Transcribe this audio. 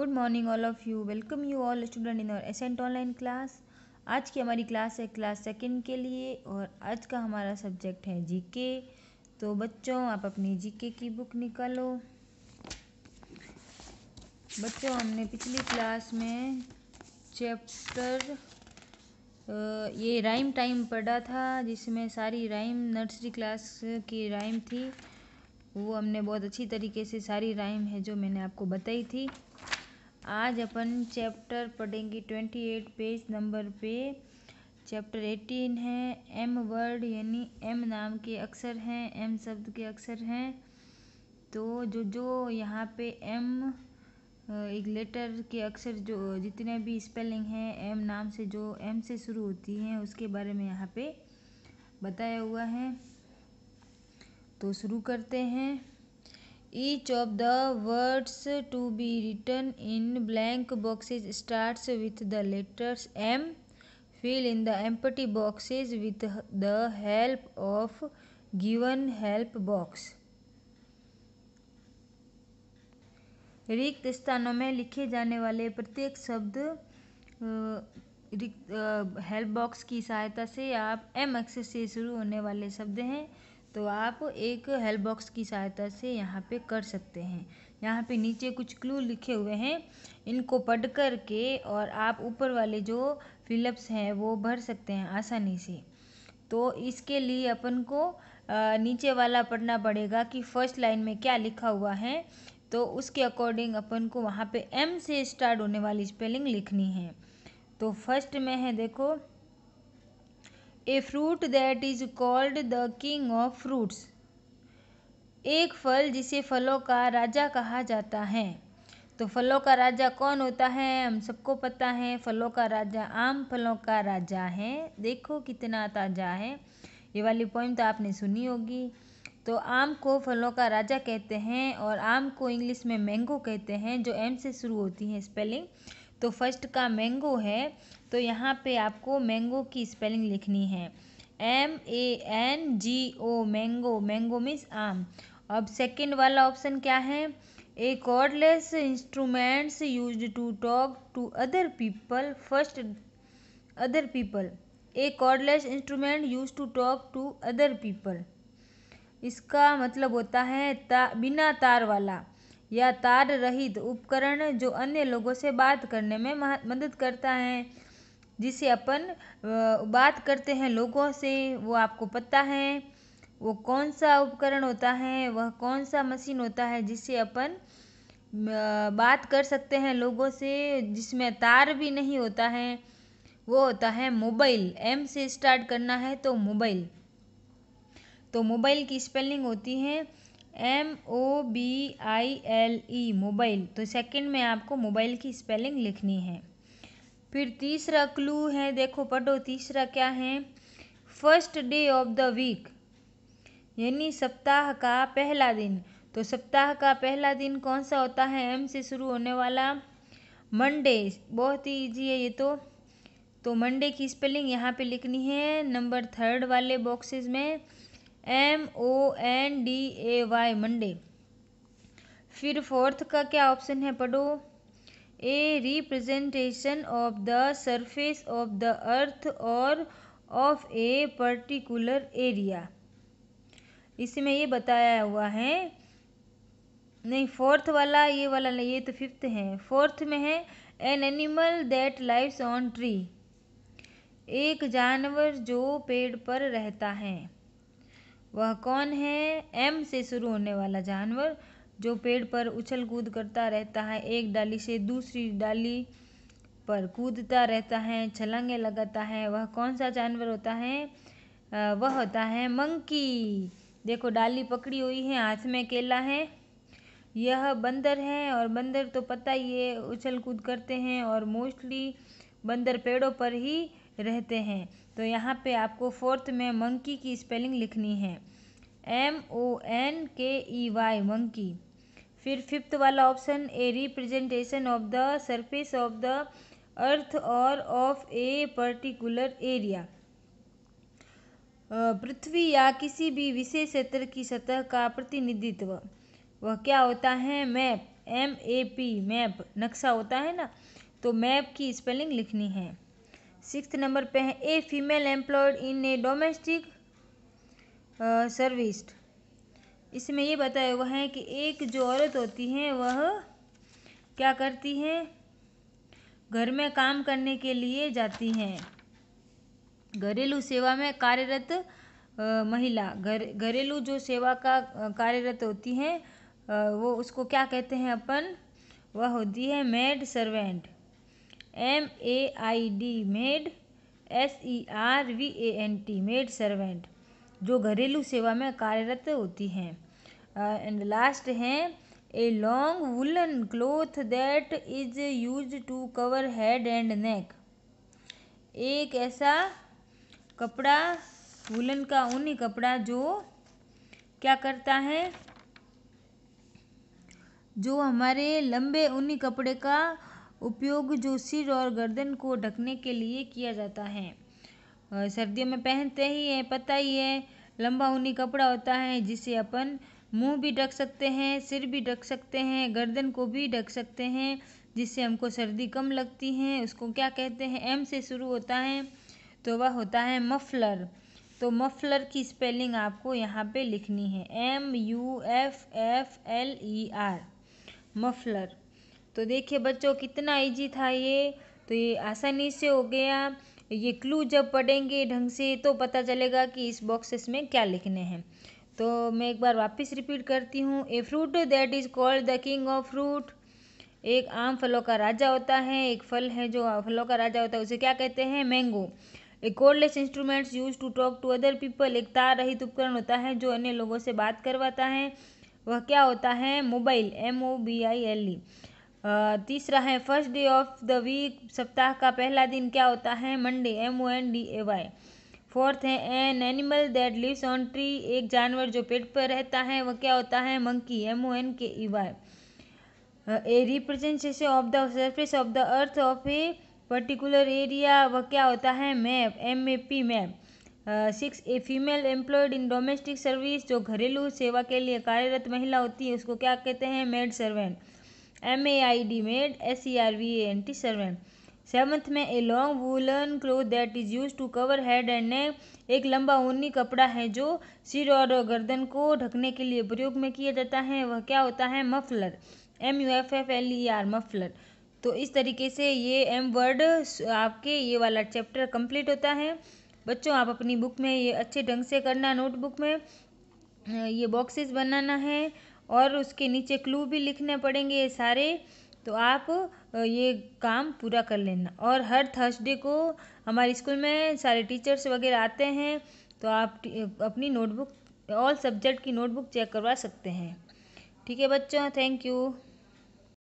Good morning all of you welcome you all student in our Ascent online class आज की हमारी class है class second के लिए और आज का हमारा सब्जेक्ट है जीके तो बच्चों आप अपनी जीके की बुक निकालो बच्चों हमने पिछली क्लास में चैप्टर ये राइम टाइम पढ़ा था जिसमें सारी राइम नर्सरी क्लास की राइम थी वो हमने बहुत अच्छी तरीके से सारी राइम है जो मैंने आपको बताई थी आज अपन चैप्टर पढ़ेंगे ट्वेंटी एट पेज नंबर पे चैप्टर एटीन है एम वर्ड यानी एम नाम के अक्षर हैं एम शब्द के अक्षर हैं तो जो जो यहाँ पे एम एक लेटर के अक्षर जो जितने भी स्पेलिंग हैं एम नाम से जो एम से शुरू होती हैं उसके बारे में यहाँ पे बताया हुआ है तो शुरू करते हैं Each of the words to be written in blank boxes starts with the letters M. Fill in the empty boxes with the help of given help box. रिक्त स्थानों में लिखे जाने वाले प्रत्येक शब्द हेल्प बॉक्स की सहायता से आप एम अक्षर से शुरू होने वाले शब्द हैं तो आप एक हेल्प बॉक्स की सहायता से यहाँ पे कर सकते हैं यहाँ पे नीचे कुछ क्लू लिखे हुए हैं इनको पढ़ कर के और आप ऊपर वाले जो फिलअप्स हैं वो भर सकते हैं आसानी से तो इसके लिए अपन को नीचे वाला पढ़ना पड़ेगा कि फर्स्ट लाइन में क्या लिखा हुआ है तो उसके अकॉर्डिंग अपन को वहाँ पे एम से स्टार्ट होने वाली स्पेलिंग लिखनी है तो फर्स्ट में है देखो a fruit that is called the king of fruits एक फल जिसे फलों का राजा कहा जाता है तो फलों का राजा कौन होता है हम सबको पता है फलों का राजा आम फलों का राजा है देखो कितना ताजा है ये वाली पॉइंट तो आपने सुनी होगी तो आम को फलों का राजा कहते हैं और आम को इंग्लिश में मैंगो कहते हैं जो एम से शुरू होती है स्पेलिंग तो फर्स्ट का मैंगो है तो यहाँ पे आपको मैंगो की स्पेलिंग लिखनी है M A N G O mango mango means आम अब सेकंड वाला ऑप्शन क्या है a cordless instruments use to talk to other people first other people a cordless instrument use to talk to other people इसका मतलब होता है ता, बिना तार वाला या तार रहित उपकरण जो अन्य लोगों से बात करने में मदद करता है जिसे अपन बात करते हैं लोगों से वो आपको पता है वो कौन सा उपकरण होता है वह कौन सा मशीन होता है जिससे अपन बात कर सकते हैं लोगों से जिसमें तार भी नहीं होता है वो होता है मोबाइल एम से स्टार्ट करना है तो मोबाइल तो मोबाइल की स्पेलिंग होती है M O B I L E mobile तो सेकंड में आपको मोबाइल की स्पेलिंग लिखनी है फिर तीसरा क्लू है देखो पढ़ो तीसरा क्या है first day of the week यानी सप्ताह का पहला दिन तो सप्ताह का पहला दिन कौन सा होता है एम से शुरू होने वाला मंडे बहुत ही ईजी है ये तो तो मंडे की स्पेलिंग यहाँ पे लिखनी है नंबर थर्ड वाले बॉक्सेस में M O N D A Y Monday फिर फोर्थ का क्या ऑप्शन है पढ़ो a representation of the surface of the earth or of a particular area इसमें ये बताया हुआ है नहीं फोर्थ वाला ये वाला नहीं ये तो फिफ्थ है फोर्थ में है an animal that lives on tree एक जानवर जो पेड़ पर रहता है वह कौन है एम से शुरू होने वाला जानवर जो पेड़ पर उछल कूद करता रहता है एक डाली से दूसरी डाली पर कूदता रहता है छलांगे लगाता है वह कौन सा जानवर होता है वह होता है मंकी देखो डाली पकड़ी हुई है हाथ में केला है यह बंदर है और बंदर तो पता ही है उछल कूद करते हैं और मोस्टली बंदर पेड़ों पर ही रहते हैं तो यहाँ पे आपको फोर्थ में मंकी की स्पेलिंग लिखनी है M O N K E Y monkey फिर फिफ्थ वाला option a representation of the surface of the earth or of a particular area पृथ्वी या किसी भी विशेष क्षेत्र की सतह का प्रतिनिधित्व वह क्या होता है map M A P map नक्शा होता है ना तो मैप की स्पेलिंग लिखनी है सिक्स नंबर पे है a female employed in a domestic serviced इसमें ये बताया हुआ है कि एक जो औरत होती है वह क्या करती है घर में काम करने के लिए जाती हैं घरेलू सेवा में कार्यरत महिला घर घरेलू जो सेवा का कार्यरत होती हैं वो उसको क्या कहते हैं अपन वह होती है maid servant M A I D maid S E R V A N T maid servant जो घरेलू सेवा में कार्यरत होती हैं एंड लास्ट हैं a long woollen cloth that is use to cover head and neck एक ऐसा कपड़ा वुलन का ऊनी कपड़ा जो क्या करता है जो हमारे लंबे ऊनी कपड़े का उपयोग जो सिर और गर्दन को ढकने के लिए किया जाता है सर्दियों में पहनते ही हैं पता ही है लंबा ऊनी कपड़ा होता है जिसे अपन मुंह भी ढक सकते हैं सिर भी ढक सकते हैं गर्दन को भी ढक सकते हैं जिससे हमको सर्दी कम लगती है उसको क्या कहते हैं एम से शुरू होता है तो वह होता है मफलर तो मफलर की स्पेलिंग आपको यहाँ पे लिखनी है M U F F L E R muffler तो देखिए बच्चों कितना इजी था ये तो ये आसानी से हो गया ये क्लू जब पढ़ेंगे ढंग से तो पता चलेगा कि इस बॉक्सेस में क्या लिखने हैं तो मैं एक बार वापस रिपीट करती हूँ a fruit that is called the king of fruit एक आम फलों का राजा होता है एक फल है जो फलों का राजा होता है उसे क्या कहते हैं mango a cordless instruments use to talk to other people एक तार रहित उपकरण होता है जो अन्य लोगों से बात करवाता है वह क्या होता है mobile M O B I L E तीसरा है first day of the week सप्ताह का पहला दिन क्या होता है Monday M O N D A Y fourth है an animal that lives on tree एक जानवर जो पेड़ पर रहता है वह क्या होता है monkey M O N K E Y a representation of the surface of the earth of a particular area वह क्या होता है map M A P map six a female employed in domestic service जो घरेलू सेवा के लिए कार्यरत महिला होती है उसको क्या कहते हैं maid servant M A I D maid S E R V A N T servant seventh में a long woollen cloth that is use to cover head and neck एक लंबा ऊनी कपड़ा है जो सिर और गर्दन को ढकने के लिए प्रयोग में किया जाता है वह क्या होता है muffler M U F F L E R muffler तो इस तरीके से ये एम वर्ड आपके ये वाला चैप्टर कंप्लीट होता है बच्चों आप अपनी बुक में ये अच्छे ढंग से करना नोटबुक में ये बॉक्सेस बनाना है और उसके नीचे क्लू भी लिखने पड़ेंगे ये सारे तो आप ये काम पूरा कर लेना और हर थर्सडे को हमारे स्कूल में सारे टीचर्स वगैरह आते हैं तो आप अपनी नोटबुक ऑल सब्जेक्ट की नोटबुक चेक करवा सकते हैं ठीक है बच्चों थैंक यू